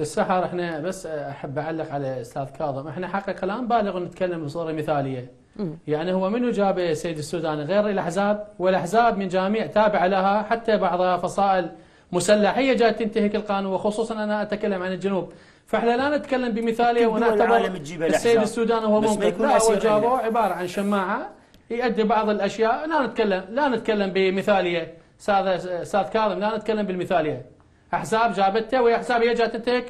السحر احنا بس احب اعلق على استاذ كاظم احنا حقيقه الان بالغ نتكلم بصوره مثاليه يعني هو منو جاب السيد السوداني غير الاحزاب والاحزاب من جميع تابعه لها حتى بعضها فصائل مسلحيه هي جايه تنتهك القانون وخصوصا انا اتكلم عن الجنوب فاحنا لا نتكلم بمثاليه ونعتبر السيد السوداني هو ممكن لا هو جابه عباره عن شماعه يؤدي بعض الاشياء لا نتكلم لا نتكلم بمثاليه استاذ استاذ كاظم لا نتكلم بالمثاليه احزاب جابته وهي احزاب هي جاتتك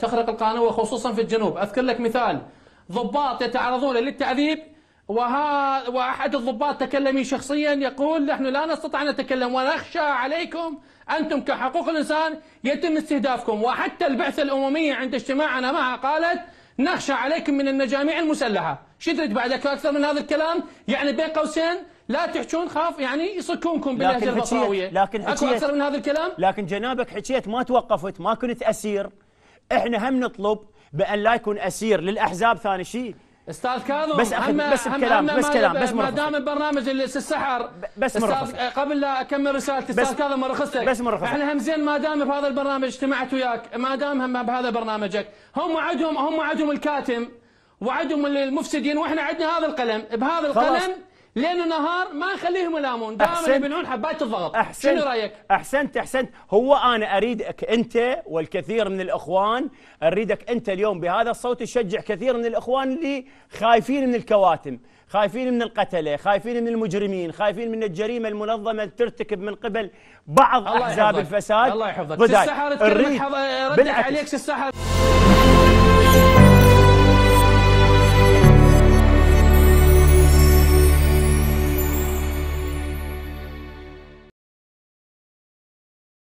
تخرق القانون وخصوصا في الجنوب اذكر لك مثال ضباط يتعرضون للتعذيب وها واحد الضباط تكلمي شخصيا يقول نحن لا نستطيع ان نتكلم ونخشى عليكم انتم كحقوق الانسان يتم استهدافكم وحتى البعثه الامميه عند اجتماعنا معها قالت نخشى عليكم من المجاميع المسلحه، شو تريد بعد اكثر من هذا الكلام؟ يعني بين قوسين لا تحكون خاف يعني يصكونكم باللهجه البصراويه لكن اكو اكثر من هذا الكلام لكن جنابك حكيت ما توقفت ما كنت اسير احنا هم نطلب بان لا يكون اسير للاحزاب ثاني شيء استاذ كاظم بس أخذ بس بكلام بس كلام بس ما دام البرنامج اللي السحر بس استاذ آه، قبل لا اكمل رسالتي استاذ كاظم مرخصتك بس مرخصتك احنا هم زين ما دام بهذا البرنامج اجتمعت وياك ما دام هم بهذا برنامجك هم وعدهم هم وعدهم الكاتم وعدهم المفسدين واحنا عندنا هذا القلم بهذا القلم ليل ونهار ما نخليهم ينامون دائما يبنون حبات الضغط أحسنت شنو رايك؟ احسنت احسنت هو انا اريدك انت والكثير من الاخوان اريدك انت اليوم بهذا الصوت تشجع كثير من الاخوان اللي خايفين من الكواتم خايفين من القتله خايفين من المجرمين خايفين من الجريمه المنظمه ترتكب من قبل بعض احزاب الفساد الله يحفظك السحر تكلمك ردك عليك السحر